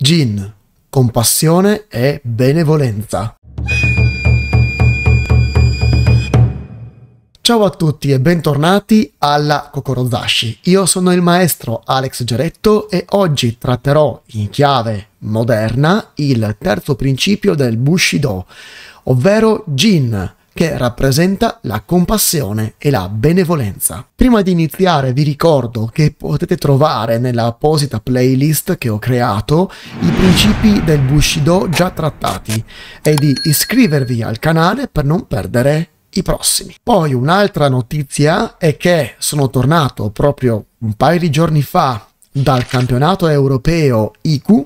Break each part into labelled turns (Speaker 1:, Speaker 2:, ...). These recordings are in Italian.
Speaker 1: Gin, compassione e benevolenza. Ciao a tutti e bentornati alla Kokorozashi. Io sono il maestro Alex Geretto e oggi tratterò in chiave moderna il terzo principio del Bushido, ovvero Jin, che rappresenta la compassione e la benevolenza. Prima di iniziare vi ricordo che potete trovare nella apposita playlist che ho creato i principi del Bushido già trattati e di iscrivervi al canale per non perdere i prossimi. Poi un'altra notizia è che sono tornato proprio un paio di giorni fa dal campionato europeo IQ,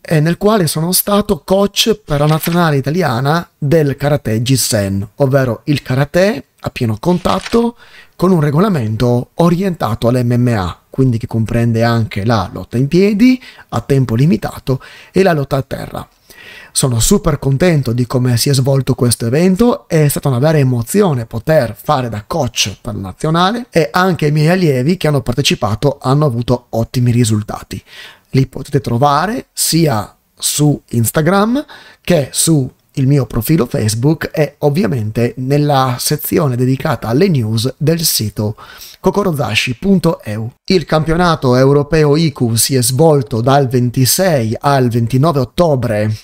Speaker 1: eh, nel quale sono stato coach per la nazionale italiana del karate Jissen, ovvero il karate a pieno contatto con un regolamento orientato all'MMA, quindi che comprende anche la lotta in piedi a tempo limitato e la lotta a terra. Sono super contento di come si è svolto questo evento, è stata una vera emozione poter fare da coach per la nazionale e anche i miei allievi che hanno partecipato hanno avuto ottimi risultati. Li potete trovare sia su Instagram che su il mio profilo Facebook e ovviamente nella sezione dedicata alle news del sito kokorozashi.eu. Il campionato europeo IQ si è svolto dal 26 al 29 ottobre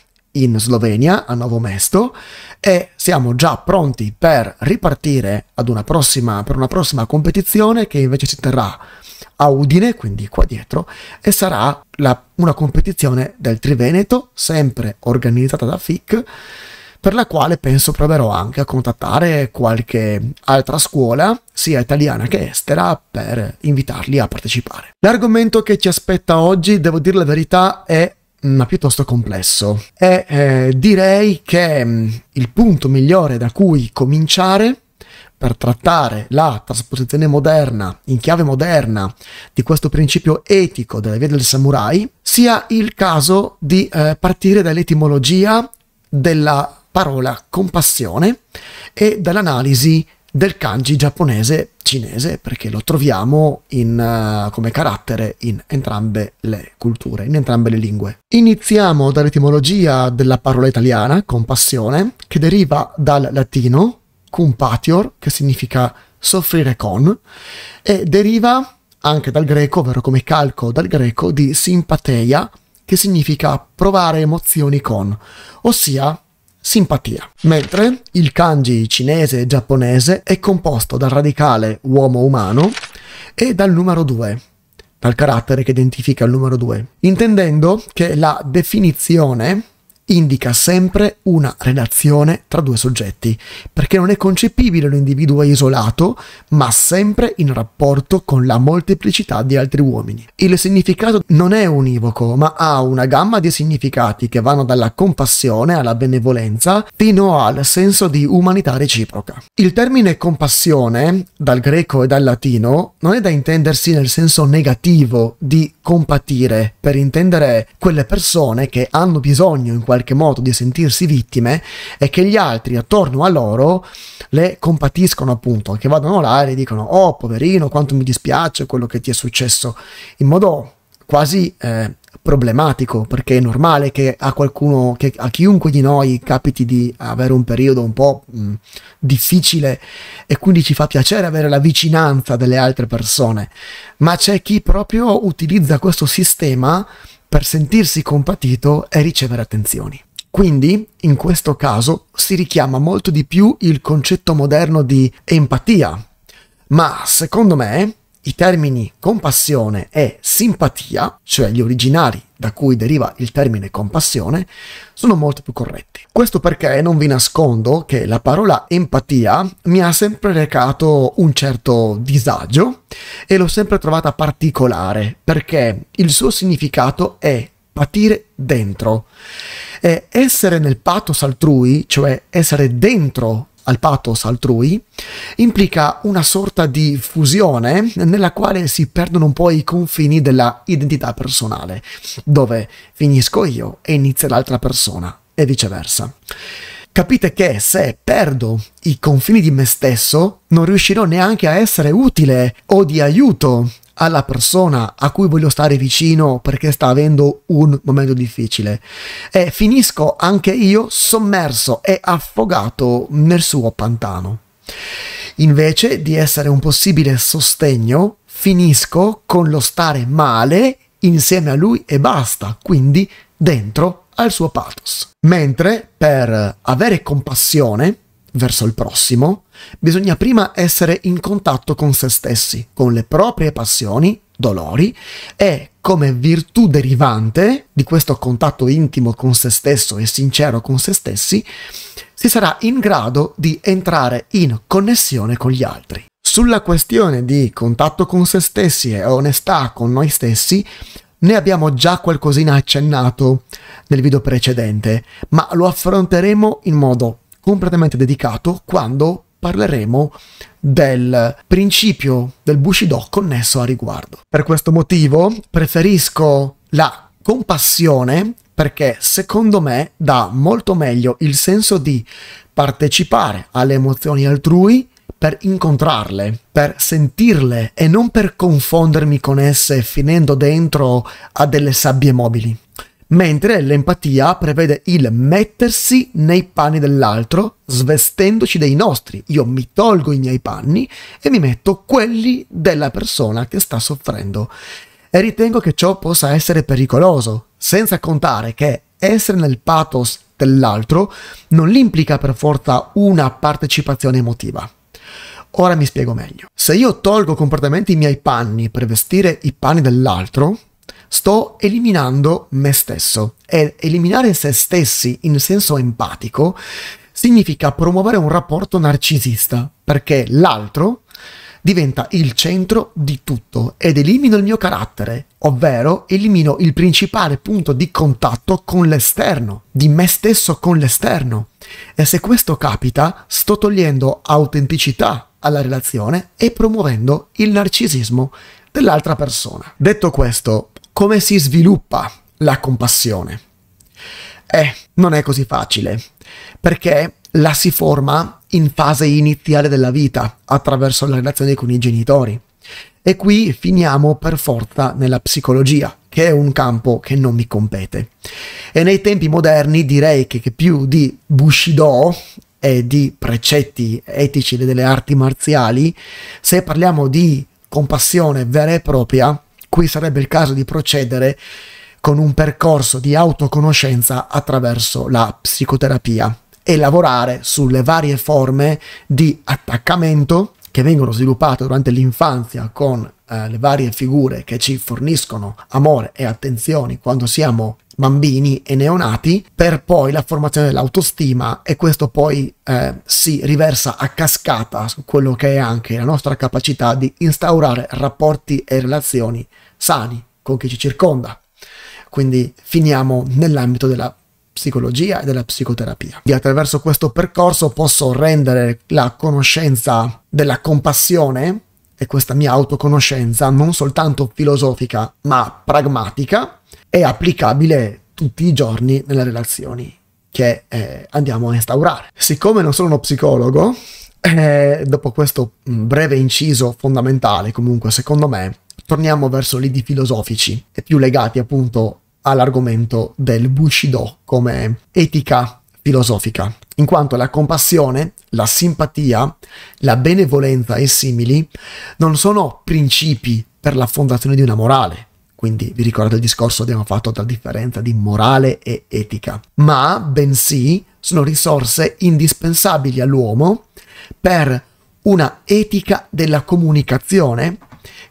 Speaker 1: in Slovenia, a Novo Mesto, e siamo già pronti per ripartire una prossima, per una prossima competizione che invece si terrà a Udine, quindi qua dietro, e sarà la, una competizione del Triveneto, sempre organizzata da FIC, per la quale penso proverò anche a contattare qualche altra scuola, sia italiana che estera, per invitarli a partecipare. L'argomento che ci aspetta oggi, devo dire la verità, è ma piuttosto complesso. E eh, direi che mm, il punto migliore da cui cominciare per trattare la trasposizione moderna, in chiave moderna, di questo principio etico della via del samurai, sia il caso di eh, partire dall'etimologia della parola compassione e dall'analisi del kanji giapponese cinese perché lo troviamo in, uh, come carattere in entrambe le culture, in entrambe le lingue. Iniziamo dall'etimologia della parola italiana, compassione, che deriva dal latino compatior, che significa soffrire con, e deriva anche dal greco, ovvero come calco dal greco, di simpateia, che significa provare emozioni con, ossia simpatia. Mentre il kanji cinese e giapponese è composto dal radicale uomo umano e dal numero 2, dal carattere che identifica il numero 2, intendendo che la definizione indica sempre una relazione tra due soggetti, perché non è concepibile un individuo isolato, ma sempre in rapporto con la molteplicità di altri uomini. Il significato non è univoco, ma ha una gamma di significati che vanno dalla compassione alla benevolenza fino al senso di umanità reciproca. Il termine compassione, dal greco e dal latino, non è da intendersi nel senso negativo di compatire, per intendere quelle persone che hanno bisogno in qualche modo di sentirsi vittime e che gli altri attorno a loro le compatiscono appunto, che vadano là e le dicono oh poverino quanto mi dispiace quello che ti è successo, in modo quasi eh, problematico, perché è normale che a qualcuno, che a chiunque di noi capiti di avere un periodo un po' mh, mm, difficile e quindi ci fa piacere avere la vicinanza delle altre persone, ma c'è chi proprio utilizza questo sistema per sentirsi compatito e ricevere attenzioni. Quindi, in questo caso, si richiama molto di più il concetto moderno di empatia. Ma, secondo me, i termini compassione e simpatia, cioè gli originali da cui deriva il termine compassione, sono molto più corretti. Questo perché non vi nascondo che la parola empatia mi ha sempre recato un certo disagio e l'ho sempre trovata particolare perché il suo significato è patire dentro. E essere nel pathos altrui, cioè essere dentro al pathos altrui, implica una sorta di fusione nella quale si perdono un po' i confini della identità personale, dove finisco io e inizia l'altra persona, e viceversa. Capite che se perdo i confini di me stesso, non riuscirò neanche a essere utile o di aiuto alla persona a cui voglio stare vicino perché sta avendo un momento difficile e finisco anche io sommerso e affogato nel suo pantano. Invece di essere un possibile sostegno, finisco con lo stare male insieme a lui e basta, quindi dentro al suo pathos. Mentre per avere compassione verso il prossimo, bisogna prima essere in contatto con se stessi, con le proprie passioni, dolori e come virtù derivante di questo contatto intimo con se stesso e sincero con se stessi, si sarà in grado di entrare in connessione con gli altri. Sulla questione di contatto con se stessi e onestà con noi stessi, ne abbiamo già qualcosina accennato nel video precedente, ma lo affronteremo in modo completamente dedicato quando parleremo del principio del Bushido connesso a riguardo. Per questo motivo preferisco la compassione perché secondo me dà molto meglio il senso di partecipare alle emozioni altrui per incontrarle, per sentirle e non per confondermi con esse finendo dentro a delle sabbie mobili mentre l'empatia prevede il mettersi nei panni dell'altro, svestendoci dei nostri. Io mi tolgo i miei panni e mi metto quelli della persona che sta soffrendo. E ritengo che ciò possa essere pericoloso, senza contare che essere nel pathos dell'altro non implica per forza una partecipazione emotiva. Ora mi spiego meglio. Se io tolgo completamente i miei panni per vestire i panni dell'altro, sto eliminando me stesso. E eliminare se stessi in senso empatico significa promuovere un rapporto narcisista, perché l'altro diventa il centro di tutto ed elimino il mio carattere, ovvero elimino il principale punto di contatto con l'esterno, di me stesso con l'esterno. E se questo capita, sto togliendo autenticità alla relazione e promuovendo il narcisismo dell'altra persona. Detto questo, come si sviluppa la compassione? Eh, non è così facile, perché la si forma in fase iniziale della vita, attraverso la relazione con i genitori. E qui finiamo per forza nella psicologia, che è un campo che non mi compete. E nei tempi moderni direi che, che più di Bushido e di precetti etici delle arti marziali, se parliamo di compassione vera e propria, qui sarebbe il caso di procedere con un percorso di autoconoscenza attraverso la psicoterapia e lavorare sulle varie forme di attaccamento che vengono sviluppate durante l'infanzia con eh, le varie figure che ci forniscono amore e attenzioni quando siamo bambini e neonati, per poi la formazione dell'autostima e questo poi eh, si riversa a cascata su quello che è anche la nostra capacità di instaurare rapporti e relazioni sani con chi ci circonda. Quindi finiamo nell'ambito della psicologia e della psicoterapia. E attraverso questo percorso posso rendere la conoscenza della compassione e questa mia autoconoscenza non soltanto filosofica ma pragmatica e applicabile tutti i giorni nelle relazioni che eh, andiamo a instaurare. Siccome non sono uno psicologo, eh, dopo questo mm, breve inciso fondamentale comunque secondo me, torniamo verso lidi filosofici e più legati appunto all'argomento del Bushido come etica filosofica, in quanto la compassione, la simpatia, la benevolenza e simili non sono principi per la fondazione di una morale. Quindi vi ricordo il discorso che abbiamo fatto tra differenza di morale e etica, ma bensì sono risorse indispensabili all'uomo per una etica della comunicazione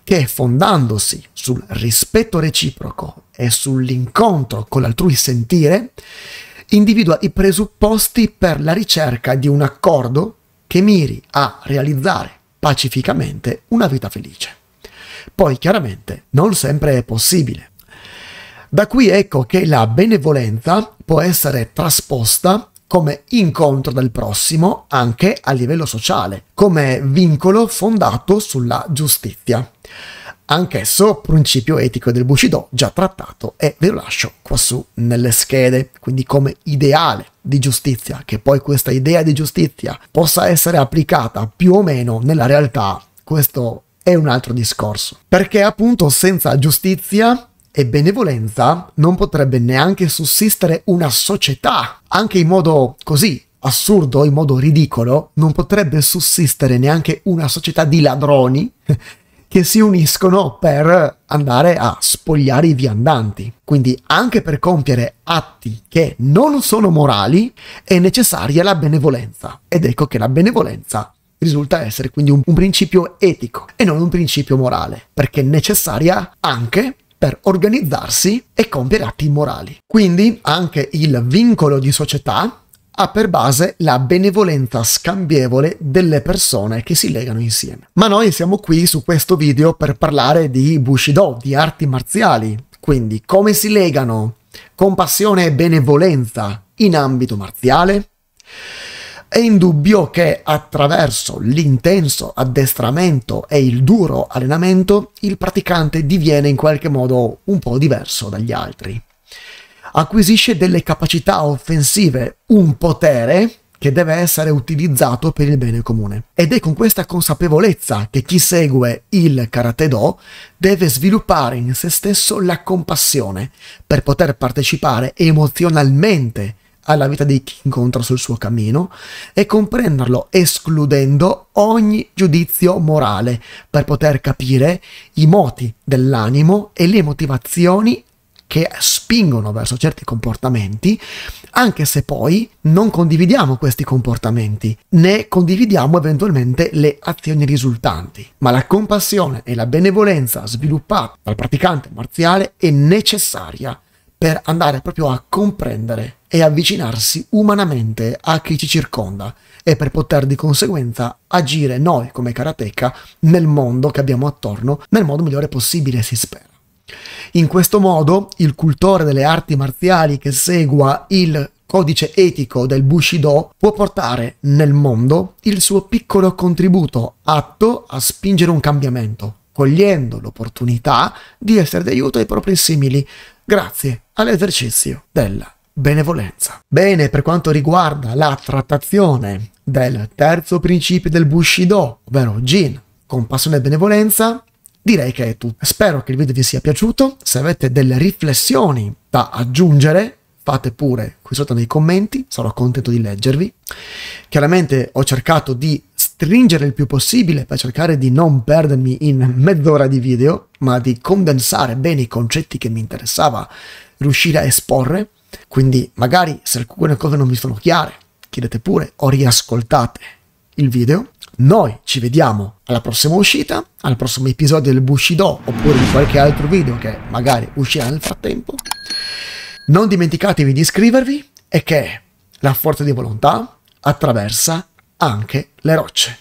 Speaker 1: che fondandosi sul rispetto reciproco e sull'incontro con l'altrui sentire, individua i presupposti per la ricerca di un accordo che miri a realizzare pacificamente una vita felice. Poi chiaramente non sempre è possibile. Da qui ecco che la benevolenza può essere trasposta come incontro del prossimo anche a livello sociale, come vincolo fondato sulla giustizia. Anch'esso principio etico del Bushido già trattato e ve lo lascio quassù nelle schede, quindi come ideale di giustizia, che poi questa idea di giustizia possa essere applicata più o meno nella realtà, questo è un altro discorso. Perché appunto senza giustizia e benevolenza non potrebbe neanche sussistere una società, anche in modo così assurdo, in modo ridicolo, non potrebbe sussistere neanche una società di ladroni che si uniscono per andare a spogliare i viandanti. Quindi anche per compiere atti che non sono morali è necessaria la benevolenza. Ed ecco che la benevolenza risulta essere quindi un, un principio etico e non un principio morale, perché è necessaria anche per organizzarsi e compiere atti immorali. Quindi anche il vincolo di società ha per base la benevolenza scambievole delle persone che si legano insieme. Ma noi siamo qui su questo video per parlare di Bushido, di arti marziali, quindi come si legano compassione e benevolenza in ambito marziale? È indubbio che attraverso l'intenso addestramento e il duro allenamento il praticante diviene in qualche modo un po' diverso dagli altri acquisisce delle capacità offensive, un potere che deve essere utilizzato per il bene comune. Ed è con questa consapevolezza che chi segue il Karate Do deve sviluppare in se stesso la compassione per poter partecipare emozionalmente alla vita di chi incontra sul suo cammino e comprenderlo escludendo ogni giudizio morale per poter capire i moti dell'animo e le motivazioni che spingono verso certi comportamenti, anche se poi non condividiamo questi comportamenti, né condividiamo eventualmente le azioni risultanti. Ma la compassione e la benevolenza sviluppata dal praticante marziale è necessaria per andare proprio a comprendere e avvicinarsi umanamente a chi ci circonda e per poter di conseguenza agire noi come karateka nel mondo che abbiamo attorno nel modo migliore possibile si spera. In questo modo il cultore delle arti marziali che segua il codice etico del Bushido può portare nel mondo il suo piccolo contributo atto a spingere un cambiamento, cogliendo l'opportunità di essere d'aiuto ai propri simili grazie all'esercizio della benevolenza. Bene, per quanto riguarda la trattazione del terzo principio del Bushido, ovvero Jin, compassione e benevolenza, direi che è tutto. Spero che il video vi sia piaciuto, se avete delle riflessioni da aggiungere fate pure qui sotto nei commenti, sarò contento di leggervi. Chiaramente ho cercato di stringere il più possibile per cercare di non perdermi in mezz'ora di video, ma di condensare bene i concetti che mi interessava riuscire a esporre. Quindi magari se alcune cose non vi sono chiare, chiedete pure o riascoltate il video. Noi ci vediamo alla prossima uscita, al prossimo episodio del Bushido oppure di qualche altro video che magari uscirà nel frattempo. Non dimenticatevi di iscrivervi e che la forza di volontà attraversa anche le rocce.